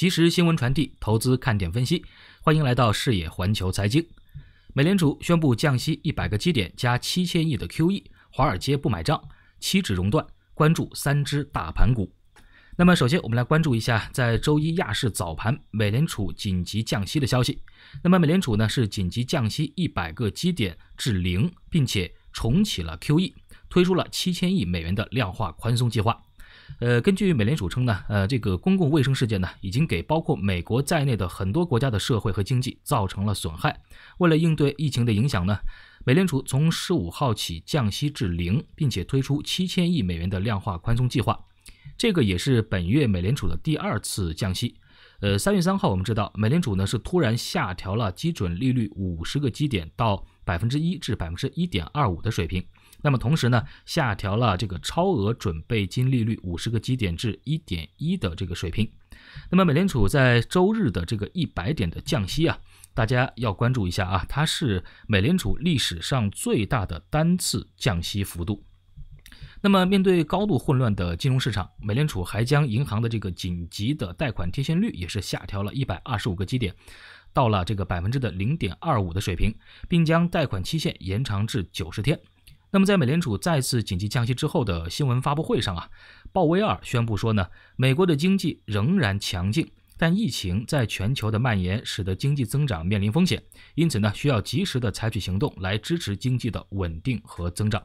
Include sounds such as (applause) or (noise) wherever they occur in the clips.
及时新闻传递，投资看点分析，欢迎来到视野环球财经。美联储宣布降息一百个基点，加七千亿的 QE，华尔街不买账，期指熔断，关注三只大盘股。那么，首先我们来关注一下，在周一亚市早盘，美联储紧急降息的消息。那么，美联储呢是紧急降息一百个基点至零，并且重启了 QE，推出了七千亿美元的量化宽松计划。呃，根据美联储称呢，呃，这个公共卫生事件呢，已经给包括美国在内的很多国家的社会和经济造成了损害。为了应对疫情的影响呢，美联储从十五号起降息至零，并且推出七千亿美元的量化宽松计划。这个也是本月美联储的第二次降息。呃，三月三号我们知道，美联储呢是突然下调了基准利率五十个基点到百分之一至百分之一点二五的水平。那么同时呢，下调了这个超额准备金利率五十个基点至一点一的这个水平。那么美联储在周日的这个一百点的降息啊，大家要关注一下啊，它是美联储历史上最大的单次降息幅度。那么面对高度混乱的金融市场，美联储还将银行的这个紧急的贷款贴现率也是下调了一百二十五个基点，到了这个百分之的零点二五的水平，并将贷款期限延长至九十天。那么，在美联储再次紧急降息之后的新闻发布会上啊，鲍威尔宣布说呢，美国的经济仍然强劲，但疫情在全球的蔓延使得经济增长面临风险，因此呢，需要及时的采取行动来支持经济的稳定和增长。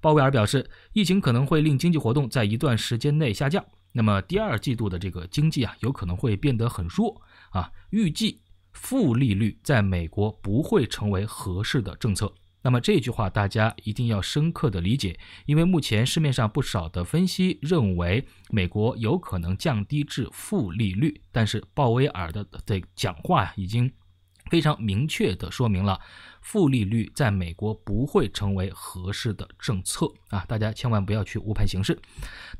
鲍威尔表示，疫情可能会令经济活动在一段时间内下降，那么第二季度的这个经济啊，有可能会变得很弱啊。预计负利率在美国不会成为合适的政策。那么这句话大家一定要深刻的理解，因为目前市面上不少的分析认为，美国有可能降低至负利率，但是鲍威尔的这讲话已经。非常明确的说明了，负利率在美国不会成为合适的政策啊！大家千万不要去误判形势。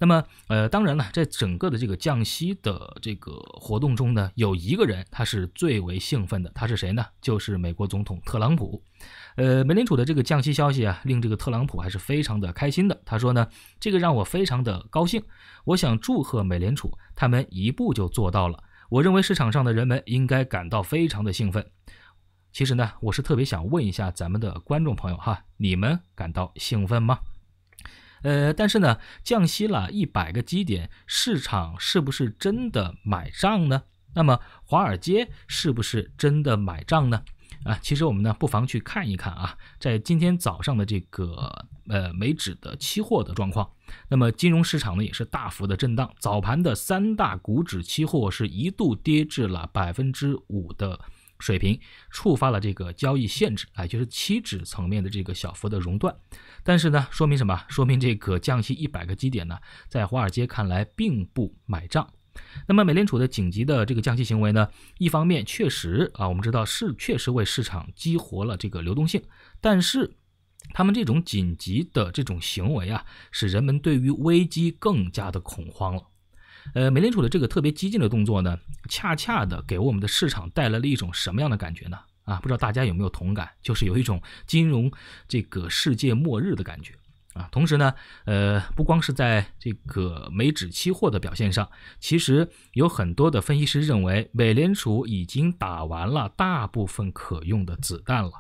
那么，呃，当然了，在整个的这个降息的这个活动中呢，有一个人他是最为兴奋的，他是谁呢？就是美国总统特朗普。呃，美联储的这个降息消息啊，令这个特朗普还是非常的开心的。他说呢，这个让我非常的高兴，我想祝贺美联储，他们一步就做到了。我认为市场上的人们应该感到非常的兴奋。其实呢，我是特别想问一下咱们的观众朋友哈，你们感到兴奋吗？呃，但是呢，降息了一百个基点，市场是不是真的买账呢？那么华尔街是不是真的买账呢？啊，其实我们呢，不妨去看一看啊，在今天早上的这个呃美指的期货的状况。那么金融市场呢，也是大幅的震荡。早盘的三大股指期货是一度跌至了百分之五的水平，触发了这个交易限制，哎，就是期指层面的这个小幅的熔断。但是呢，说明什么？说明这个降息一百个基点呢，在华尔街看来并不买账。那么美联储的紧急的这个降息行为呢，一方面确实啊，我们知道是确实为市场激活了这个流动性，但是。他们这种紧急的这种行为啊，使人们对于危机更加的恐慌了。呃，美联储的这个特别激进的动作呢，恰恰的给我们的市场带来了一种什么样的感觉呢？啊，不知道大家有没有同感，就是有一种金融这个世界末日的感觉啊。同时呢，呃，不光是在这个美指期货的表现上，其实有很多的分析师认为，美联储已经打完了大部分可用的子弹了。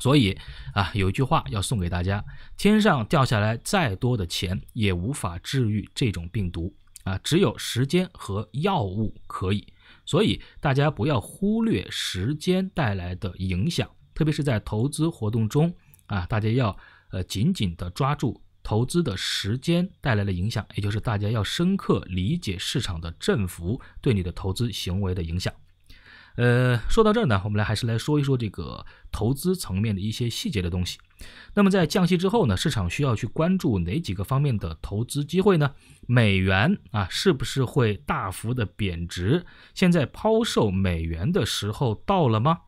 所以啊，有一句话要送给大家：天上掉下来再多的钱，也无法治愈这种病毒啊！只有时间和药物可以。所以大家不要忽略时间带来的影响，特别是在投资活动中啊，大家要呃紧紧的抓住投资的时间带来的影响，也就是大家要深刻理解市场的振幅对你的投资行为的影响。呃，说到这儿呢，我们来还是来说一说这个投资层面的一些细节的东西。那么，在降息之后呢，市场需要去关注哪几个方面的投资机会呢？美元啊，是不是会大幅的贬值？现在抛售美元的时候到了吗？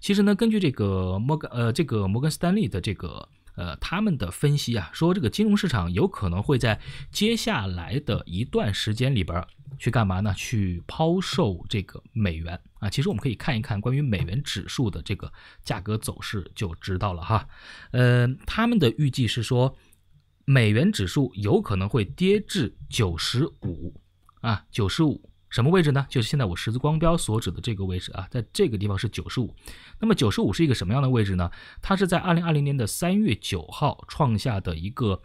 其实呢，根据这个摩根呃这个摩根斯坦利的这个。呃，他们的分析啊，说这个金融市场有可能会在接下来的一段时间里边去干嘛呢？去抛售这个美元啊。其实我们可以看一看关于美元指数的这个价格走势就知道了哈。呃，他们的预计是说，美元指数有可能会跌至九十五啊，九十五。什么位置呢？就是现在我十字光标所指的这个位置啊，在这个地方是九十五。那么九十五是一个什么样的位置呢？它是在二零二零年的三月九号创下的一个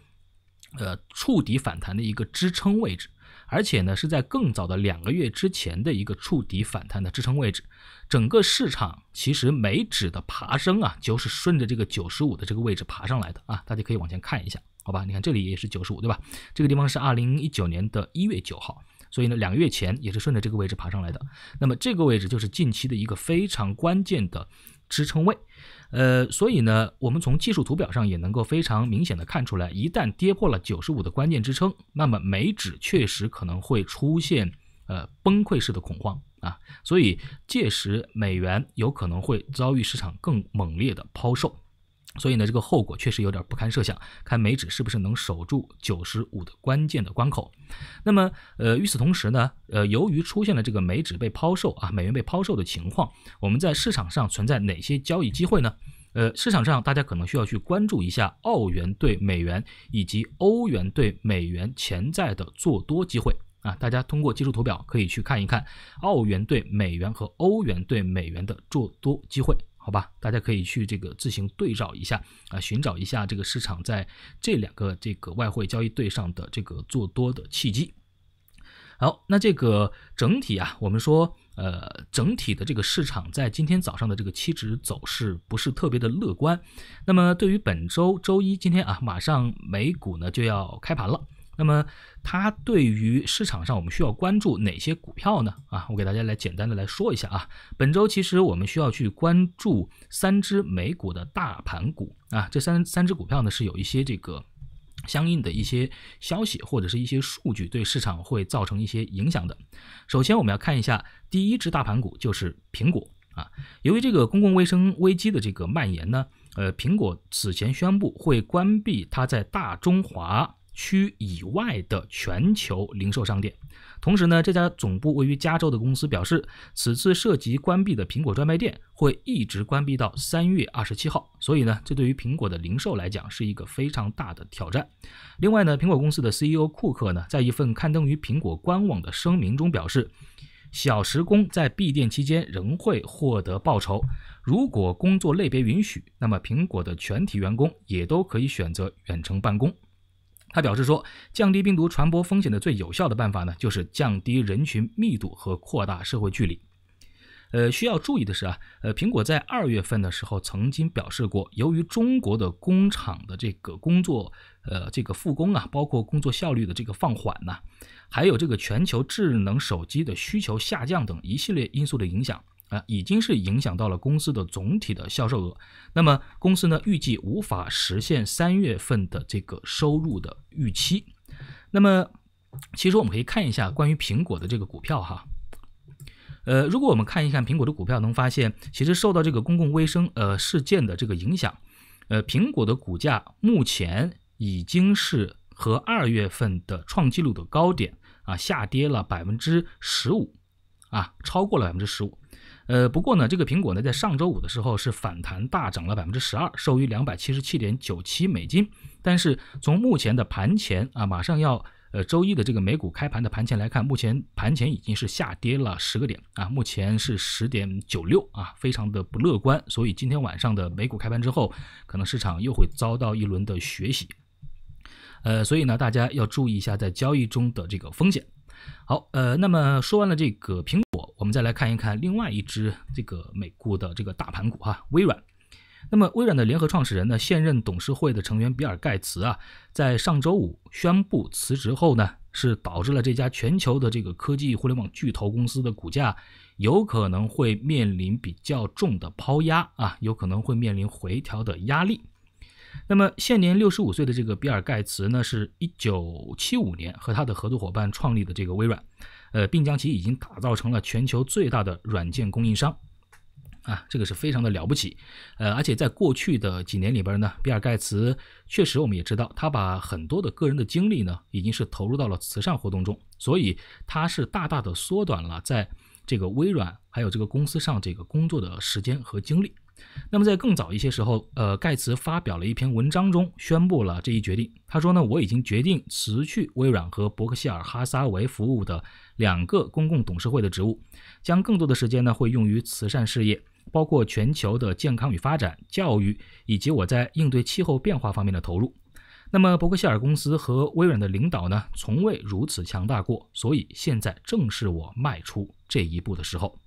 呃触底反弹的一个支撑位置，而且呢是在更早的两个月之前的一个触底反弹的支撑位置。整个市场其实美指的爬升啊，就是顺着这个九十五的这个位置爬上来的啊，大家可以往前看一下，好吧？你看这里也是九十五，对吧？这个地方是二零一九年的一月九号。所以呢，两个月前也是顺着这个位置爬上来的。那么这个位置就是近期的一个非常关键的支撑位，呃，所以呢，我们从技术图表上也能够非常明显的看出来，一旦跌破了九十五的关键支撑，那么美指确实可能会出现呃崩溃式的恐慌啊，所以届时美元有可能会遭遇市场更猛烈的抛售。所以呢，这个后果确实有点不堪设想。看美指是不是能守住九十五的关键的关口。那么，呃，与此同时呢，呃，由于出现了这个美指被抛售啊，美元被抛售的情况，我们在市场上存在哪些交易机会呢？呃，市场上大家可能需要去关注一下澳元对美元以及欧元对美元潜在的做多机会啊。大家通过技术图表可以去看一看澳元对美元和欧元对美元的做多机会。好吧，大家可以去这个自行对照一下啊，寻找一下这个市场在这两个这个外汇交易对上的这个做多的契机。好，那这个整体啊，我们说，呃，整体的这个市场在今天早上的这个期指走势不是特别的乐观。那么，对于本周周一今天啊，马上美股呢就要开盘了。那么，它对于市场上我们需要关注哪些股票呢？啊，我给大家来简单的来说一下啊。本周其实我们需要去关注三只美股的大盘股啊，这三三只股票呢是有一些这个相应的一些消息或者是一些数据对市场会造成一些影响的。首先，我们要看一下第一只大盘股就是苹果啊，由于这个公共卫生危机的这个蔓延呢，呃，苹果此前宣布会关闭它在大中华。区以外的全球零售商店。同时呢，这家总部位于加州的公司表示，此次涉及关闭的苹果专卖店会一直关闭到三月二十七号。所以呢，这对于苹果的零售来讲是一个非常大的挑战。另外呢，苹果公司的 CEO 库克呢，在一份刊登于苹果官网的声明中表示，小时工在闭店期间仍会获得报酬。如果工作类别允许，那么苹果的全体员工也都可以选择远程办公。他表示说，降低病毒传播风险的最有效的办法呢，就是降低人群密度和扩大社会距离。呃，需要注意的是啊，呃，苹果在二月份的时候曾经表示过，由于中国的工厂的这个工作，呃，这个复工啊，包括工作效率的这个放缓呐，还有这个全球智能手机的需求下降等一系列因素的影响。啊，已经是影响到了公司的总体的销售额。那么，公司呢预计无法实现三月份的这个收入的预期。那么，其实我们可以看一下关于苹果的这个股票哈。呃，如果我们看一看苹果的股票，能发现其实受到这个公共卫生呃事件的这个影响，呃，苹果的股价目前已经是和二月份的创纪录的高点啊下跌了百分之十五啊，超过了百分之十五。呃，不过呢，这个苹果呢，在上周五的时候是反弹大涨了百分之十二，收于两百七十七点九七美金。但是从目前的盘前啊，马上要呃周一的这个美股开盘的盘前来看，目前盘前已经是下跌了十个点啊，目前是十点九六啊，非常的不乐观。所以今天晚上的美股开盘之后，可能市场又会遭到一轮的学习。呃，所以呢，大家要注意一下在交易中的这个风险。好，呃，那么说完了这个苹果，我们再来看一看另外一只这个美股的这个大盘股哈，微软。那么微软的联合创始人呢，现任董事会的成员比尔盖茨啊，在上周五宣布辞职后呢，是导致了这家全球的这个科技互联网巨头公司的股价有可能会面临比较重的抛压啊，有可能会面临回调的压力。那么，现年六十五岁的这个比尔·盖茨呢，是一九七五年和他的合作伙伴创立的这个微软，呃，并将其已经打造成了全球最大的软件供应商，啊，这个是非常的了不起。呃，而且在过去的几年里边呢，比尔·盖茨确实我们也知道，他把很多的个人的精力呢，已经是投入到了慈善活动中，所以他是大大的缩短了在这个微软还有这个公司上这个工作的时间和精力。那么，在更早一些时候，呃，盖茨发表了一篇文章中宣布了这一决定。他说呢，我已经决定辞去微软和伯克希尔哈撒韦服务的两个公共董事会的职务，将更多的时间呢会用于慈善事业，包括全球的健康与发展、教育以及我在应对气候变化方面的投入。那么，伯克希尔公司和微软的领导呢，从未如此强大过，所以现在正是我迈出这一步的时候。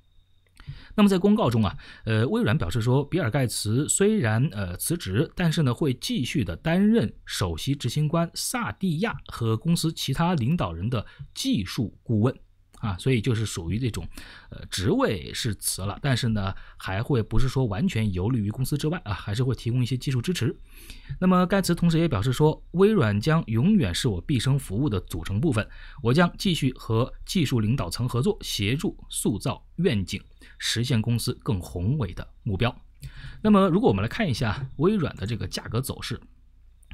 那么在公告中啊，呃，微软表示说，比尔盖茨虽然呃辞职，但是呢会继续的担任首席执行官萨蒂亚和公司其他领导人的技术顾问。啊，所以就是属于这种，呃，职位是辞了，但是呢，还会不是说完全游离于公司之外啊，还是会提供一些技术支持。那么，盖茨同时也表示说，微软将永远是我毕生服务的组成部分，我将继续和技术领导层合作，协助塑造愿景，实现公司更宏伟的目标。那么，如果我们来看一下微软的这个价格走势。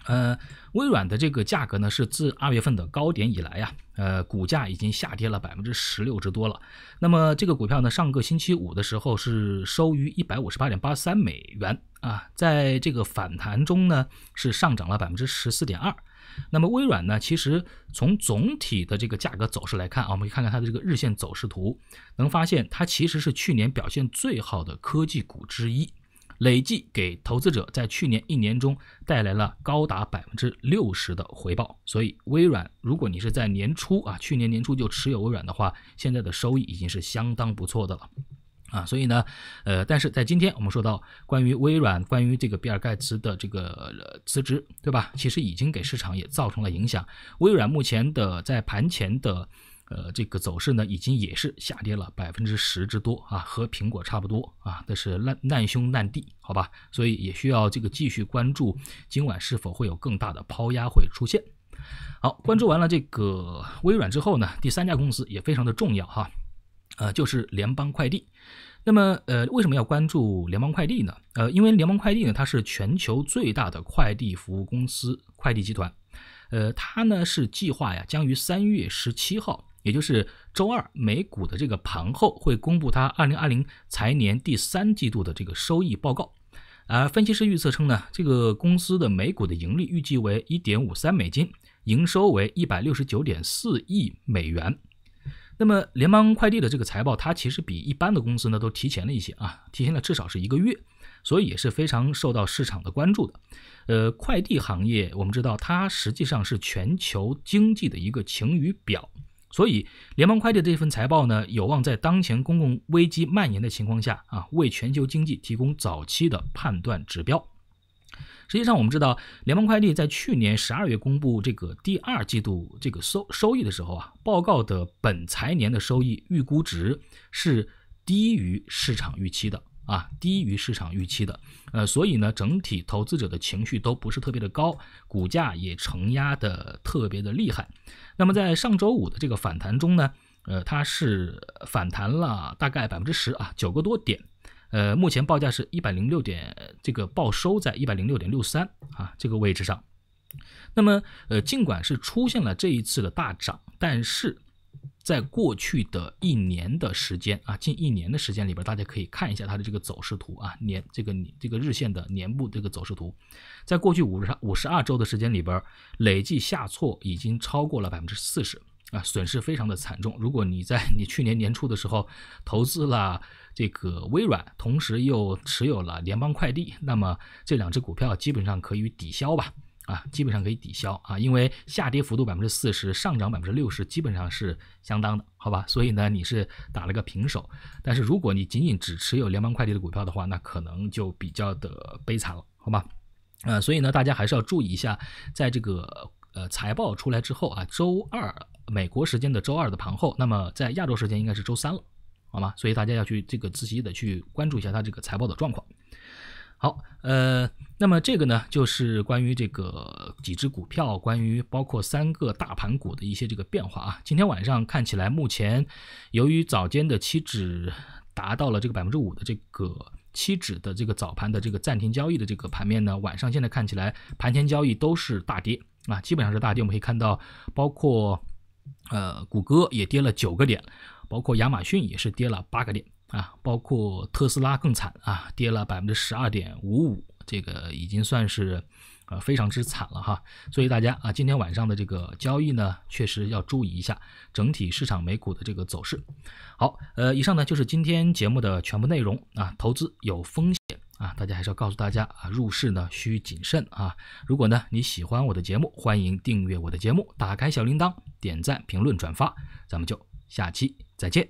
呃，微软的这个价格呢，是自二月份的高点以来呀，呃，股价已经下跌了百分之十六之多了。那么这个股票呢，上个星期五的时候是收于一百五十八点八三美元啊，在这个反弹中呢，是上涨了百分之十四点二。那么微软呢，其实从总体的这个价格走势来看啊，我们可以看看它的这个日线走势图，能发现它其实是去年表现最好的科技股之一。累计给投资者在去年一年中带来了高达百分之六十的回报，所以微软，如果你是在年初啊，去年年初就持有微软的话，现在的收益已经是相当不错的了，啊，所以呢，呃，但是在今天我们说到关于微软，关于这个比尔盖茨的这个辞职，对吧？其实已经给市场也造成了影响，微软目前的在盘前的。呃，这个走势呢，已经也是下跌了百分之十之多啊，和苹果差不多啊，但是难难兄难弟，好吧？所以也需要这个继续关注今晚是否会有更大的抛压会出现。好，关注完了这个微软之后呢，第三家公司也非常的重要哈，呃，就是联邦快递。那么，呃，为什么要关注联邦快递呢？呃，因为联邦快递呢，它是全球最大的快递服务公司、快递集团。呃，它呢是计划呀，将于三月十七号。也就是周二美股的这个盘后会公布它二零二零财年第三季度的这个收益报告，呃，分析师预测称呢，这个公司的每股的盈利预计为一点五三美金，营收为一百六十九点四亿美元。那么联邦快递的这个财报，它其实比一般的公司呢都提前了一些啊，提前了至少是一个月，所以也是非常受到市场的关注的。呃，快递行业我们知道，它实际上是全球经济的一个晴雨表。所以，联邦快递这份财报呢，有望在当前公共危机蔓延的情况下啊，为全球经济提供早期的判断指标。实际上，我们知道，联邦快递在去年十二月公布这个第二季度这个收收益的时候啊，报告的本财年的收益预估值是低于市场预期的。啊，低于市场预期的，呃，所以呢，整体投资者的情绪都不是特别的高，股价也承压的特别的厉害。那么在上周五的这个反弹中呢，呃，它是反弹了大概百分之十啊，九个多点，呃，目前报价是一百零六点，这个报收在一百零六点六三啊这个位置上。那么，呃，尽管是出现了这一次的大涨，但是。在过去的一年的时间啊，近一年的时间里边，大家可以看一下它的这个走势图啊，年这个这个日线的年部这个走势图，在过去五十五十二周的时间里边，累计下挫已经超过了百分之四十啊，损失非常的惨重。如果你在 (laughs) 你去年年初的时候投资了这个微软，同时又持有了联邦快递，那么这两只股票基本上可以抵消吧。啊，基本上可以抵消啊，因为下跌幅度百分之四十，上涨百分之六十，基本上是相当的，好吧？所以呢，你是打了个平手。但是如果你仅仅只持有联邦快递的股票的话，那可能就比较的悲惨了，好吧？嗯，所以呢，大家还是要注意一下，在这个呃财报出来之后啊，周二美国时间的周二的盘后，那么在亚洲时间应该是周三了，好吗？所以大家要去这个仔细的去关注一下它这个财报的状况。好，呃，那么这个呢，就是关于这个几只股票，关于包括三个大盘股的一些这个变化啊。今天晚上看起来，目前由于早间的期指达到了这个百分之五的这个期指的这个早盘的这个暂停交易的这个盘面呢，晚上现在看起来盘前交易都是大跌啊，基本上是大跌。我们可以看到，包括呃，谷歌也跌了九个点，包括亚马逊也是跌了八个点。啊，包括特斯拉更惨啊，跌了百分之十二点五五，这个已经算是，呃，非常之惨了哈。所以大家啊，今天晚上的这个交易呢，确实要注意一下整体市场美股的这个走势。好，呃，以上呢就是今天节目的全部内容啊。投资有风险啊，大家还是要告诉大家啊，入市呢需谨慎啊。如果呢你喜欢我的节目，欢迎订阅我的节目，打开小铃铛，点赞、评论、转发，咱们就下期再见。